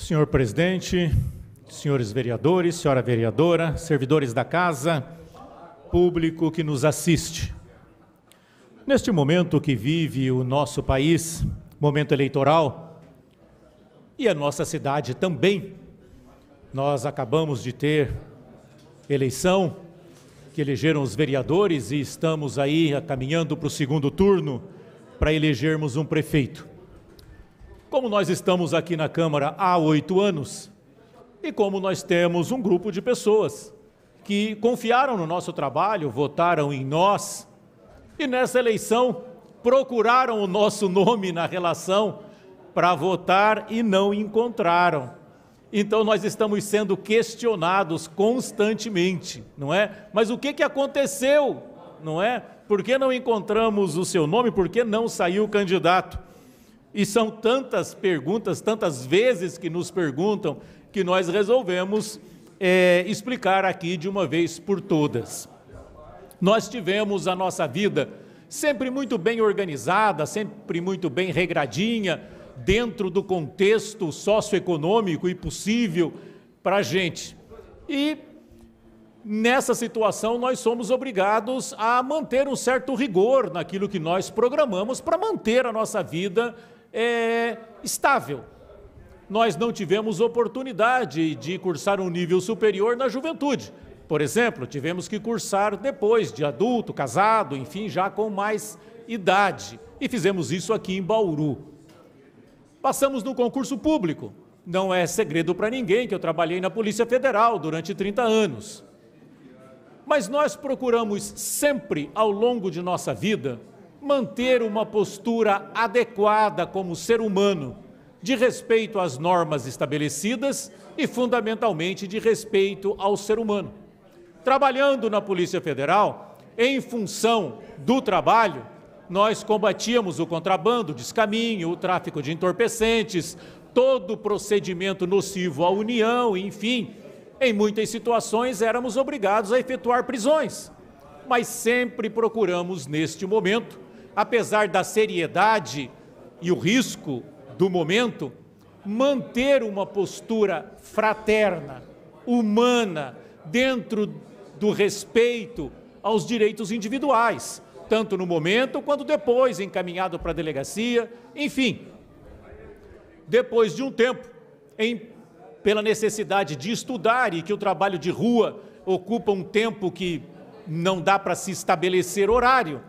Senhor presidente, senhores vereadores, senhora vereadora, servidores da casa, público que nos assiste. Neste momento que vive o nosso país, momento eleitoral, e a nossa cidade também, nós acabamos de ter eleição, que elegeram os vereadores e estamos aí caminhando para o segundo turno para elegermos um prefeito. Como nós estamos aqui na Câmara há oito anos e como nós temos um grupo de pessoas que confiaram no nosso trabalho, votaram em nós e nessa eleição procuraram o nosso nome na relação para votar e não encontraram. Então nós estamos sendo questionados constantemente, não é? Mas o que, que aconteceu, não é? Por que não encontramos o seu nome? Por que não saiu o candidato? E são tantas perguntas, tantas vezes que nos perguntam, que nós resolvemos é, explicar aqui de uma vez por todas. Nós tivemos a nossa vida sempre muito bem organizada, sempre muito bem regradinha, dentro do contexto socioeconômico e possível para a gente. E nessa situação nós somos obrigados a manter um certo rigor naquilo que nós programamos para manter a nossa vida é, estável. Nós não tivemos oportunidade de cursar um nível superior na juventude. Por exemplo, tivemos que cursar depois de adulto, casado, enfim, já com mais idade. E fizemos isso aqui em Bauru. Passamos no concurso público. Não é segredo para ninguém que eu trabalhei na Polícia Federal durante 30 anos. Mas nós procuramos sempre, ao longo de nossa vida, manter uma postura adequada como ser humano, de respeito às normas estabelecidas e, fundamentalmente, de respeito ao ser humano. Trabalhando na Polícia Federal, em função do trabalho, nós combatíamos o contrabando, descaminho, o tráfico de entorpecentes, todo procedimento nocivo à União, enfim. Em muitas situações éramos obrigados a efetuar prisões, mas sempre procuramos, neste momento, apesar da seriedade e o risco do momento, manter uma postura fraterna, humana, dentro do respeito aos direitos individuais, tanto no momento quanto depois, encaminhado para a delegacia, enfim. Depois de um tempo, em, pela necessidade de estudar e que o trabalho de rua ocupa um tempo que não dá para se estabelecer horário,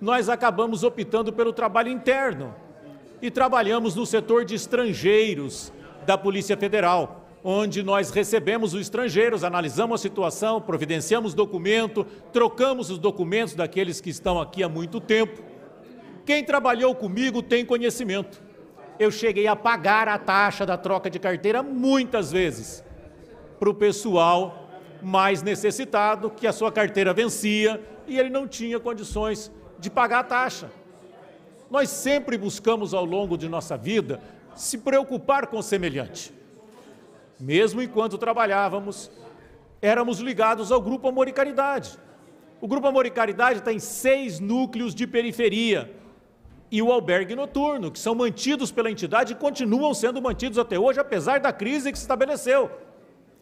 nós acabamos optando pelo trabalho interno e trabalhamos no setor de estrangeiros da Polícia Federal, onde nós recebemos os estrangeiros, analisamos a situação, providenciamos documento, trocamos os documentos daqueles que estão aqui há muito tempo. Quem trabalhou comigo tem conhecimento. Eu cheguei a pagar a taxa da troca de carteira muitas vezes para o pessoal mais necessitado, que a sua carteira vencia e ele não tinha condições de pagar a taxa. Nós sempre buscamos ao longo de nossa vida se preocupar com o semelhante. Mesmo enquanto trabalhávamos, éramos ligados ao Grupo Amor e Caridade. O Grupo Amor e Caridade tem seis núcleos de periferia e o albergue noturno, que são mantidos pela entidade e continuam sendo mantidos até hoje, apesar da crise que se estabeleceu.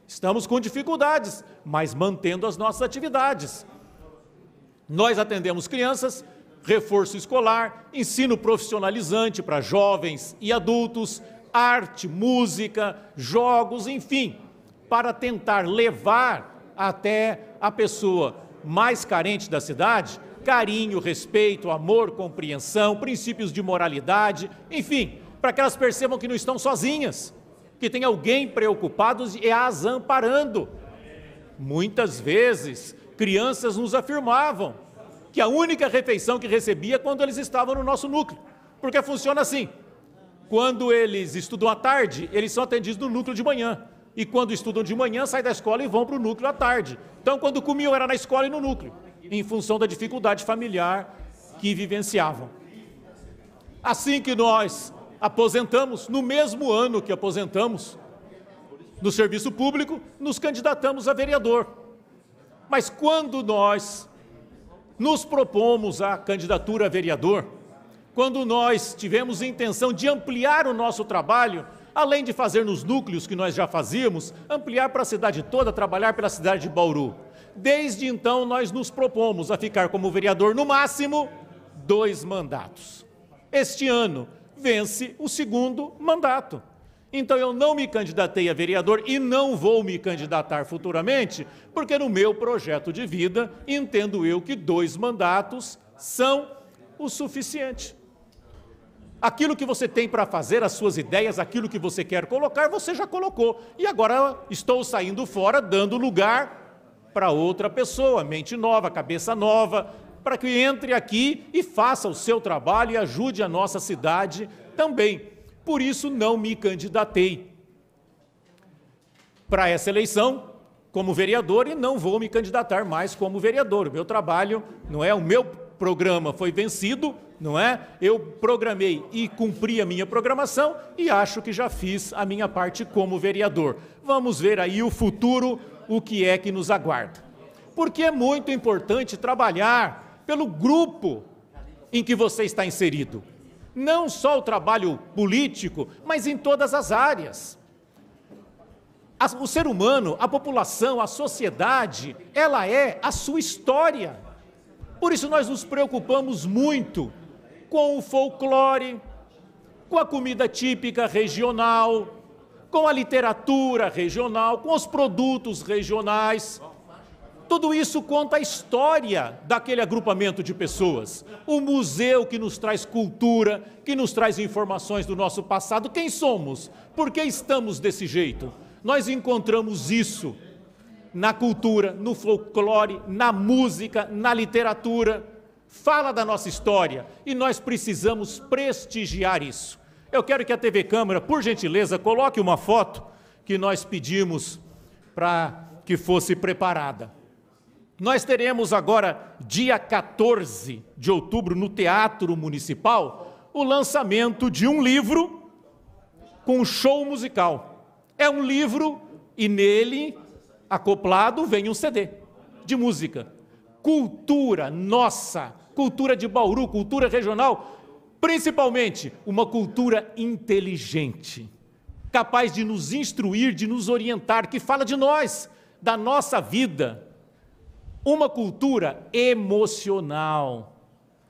Estamos com dificuldades, mas mantendo as nossas atividades. Nós atendemos crianças, reforço escolar, ensino profissionalizante para jovens e adultos, arte, música, jogos, enfim, para tentar levar até a pessoa mais carente da cidade carinho, respeito, amor, compreensão, princípios de moralidade, enfim, para que elas percebam que não estão sozinhas, que tem alguém preocupado e as amparando. Muitas vezes Crianças nos afirmavam que a única refeição que recebia é quando eles estavam no nosso núcleo, porque funciona assim. Quando eles estudam à tarde, eles são atendidos no núcleo de manhã. E quando estudam de manhã, saem da escola e vão para o núcleo à tarde. Então, quando comiam, era na escola e no núcleo, em função da dificuldade familiar que vivenciavam. Assim que nós aposentamos, no mesmo ano que aposentamos, no serviço público, nos candidatamos a vereador. Mas quando nós nos propomos a candidatura a vereador, quando nós tivemos intenção de ampliar o nosso trabalho, além de fazer nos núcleos que nós já fazíamos, ampliar para a cidade toda, trabalhar pela cidade de Bauru. Desde então, nós nos propomos a ficar como vereador no máximo dois mandatos. Este ano vence o segundo mandato. Então eu não me candidatei a vereador e não vou me candidatar futuramente, porque no meu projeto de vida entendo eu que dois mandatos são o suficiente. Aquilo que você tem para fazer, as suas ideias, aquilo que você quer colocar, você já colocou. E agora estou saindo fora, dando lugar para outra pessoa, mente nova, cabeça nova, para que entre aqui e faça o seu trabalho e ajude a nossa cidade também por isso não me candidatei para essa eleição como vereador e não vou me candidatar mais como vereador. O meu trabalho, não é? O meu programa foi vencido, não é? Eu programei e cumpri a minha programação e acho que já fiz a minha parte como vereador. Vamos ver aí o futuro, o que é que nos aguarda. Porque é muito importante trabalhar pelo grupo em que você está inserido não só o trabalho político, mas em todas as áreas. O ser humano, a população, a sociedade, ela é a sua história. Por isso nós nos preocupamos muito com o folclore, com a comida típica regional, com a literatura regional, com os produtos regionais. Tudo isso conta a história daquele agrupamento de pessoas. O museu que nos traz cultura, que nos traz informações do nosso passado. Quem somos? Por que estamos desse jeito? Nós encontramos isso na cultura, no folclore, na música, na literatura. Fala da nossa história e nós precisamos prestigiar isso. Eu quero que a TV Câmara, por gentileza, coloque uma foto que nós pedimos para que fosse preparada. Nós teremos agora, dia 14 de outubro, no Teatro Municipal, o lançamento de um livro com show musical. É um livro e nele, acoplado, vem um CD de música. Cultura nossa, cultura de Bauru, cultura regional, principalmente uma cultura inteligente, capaz de nos instruir, de nos orientar, que fala de nós, da nossa vida, uma cultura emocional,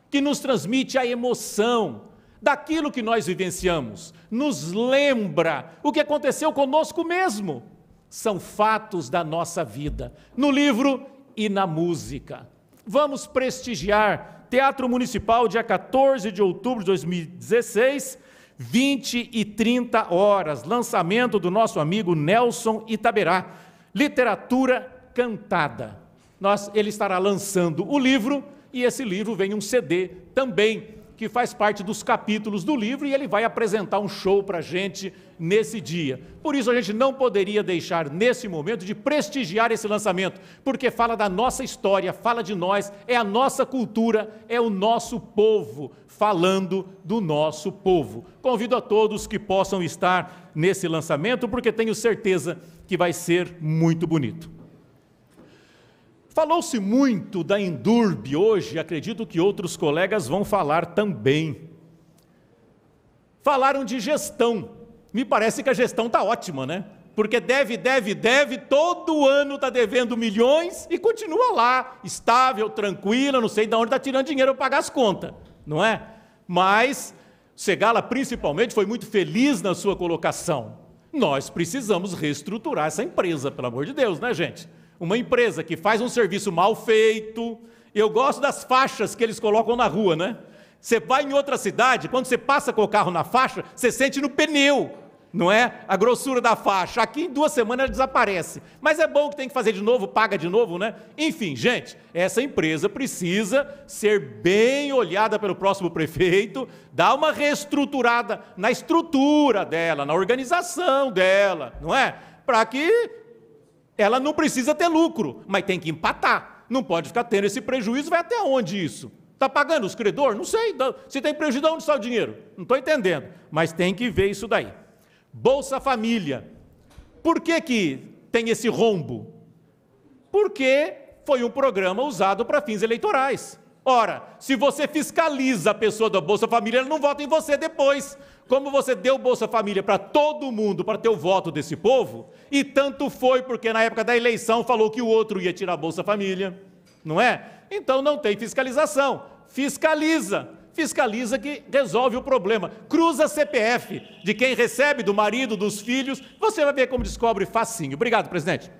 que nos transmite a emoção daquilo que nós vivenciamos, nos lembra o que aconteceu conosco mesmo. São fatos da nossa vida, no livro e na música. Vamos prestigiar Teatro Municipal, dia 14 de outubro de 2016, 20 e 30 horas. Lançamento do nosso amigo Nelson Itaberá. Literatura cantada nós, ele estará lançando o livro e esse livro vem um CD também que faz parte dos capítulos do livro e ele vai apresentar um show para a gente nesse dia. Por isso a gente não poderia deixar nesse momento de prestigiar esse lançamento, porque fala da nossa história, fala de nós, é a nossa cultura, é o nosso povo falando do nosso povo. Convido a todos que possam estar nesse lançamento, porque tenho certeza que vai ser muito bonito. Falou-se muito da Endurb hoje, acredito que outros colegas vão falar também. Falaram de gestão. Me parece que a gestão está ótima, né? Porque deve, deve, deve, todo ano está devendo milhões e continua lá, estável, tranquila, não sei de onde está tirando dinheiro para pagar as contas, não é? Mas Segala, principalmente, foi muito feliz na sua colocação. Nós precisamos reestruturar essa empresa, pelo amor de Deus, né, gente? Uma empresa que faz um serviço mal feito. Eu gosto das faixas que eles colocam na rua, né? Você vai em outra cidade, quando você passa com o carro na faixa, você sente no pneu, não é? A grossura da faixa. Aqui em duas semanas ela desaparece. Mas é bom que tem que fazer de novo, paga de novo, né? Enfim, gente, essa empresa precisa ser bem olhada pelo próximo prefeito, dar uma reestruturada na estrutura dela, na organização dela, não é? Para que ela não precisa ter lucro, mas tem que empatar. Não pode ficar tendo esse prejuízo, vai até onde isso? Está pagando os credores? Não sei. Se tem prejuízo, de onde está o dinheiro? Não estou entendendo. Mas tem que ver isso daí. Bolsa Família. Por que, que tem esse rombo? Porque foi um programa usado para fins eleitorais. Ora, se você fiscaliza a pessoa da Bolsa Família, ela não vota em você depois. Como você deu Bolsa Família para todo mundo, para ter o voto desse povo, e tanto foi porque na época da eleição falou que o outro ia tirar Bolsa Família, não é? Então não tem fiscalização. Fiscaliza. Fiscaliza que resolve o problema. Cruza CPF de quem recebe, do marido, dos filhos. Você vai ver como descobre facinho. Obrigado, presidente.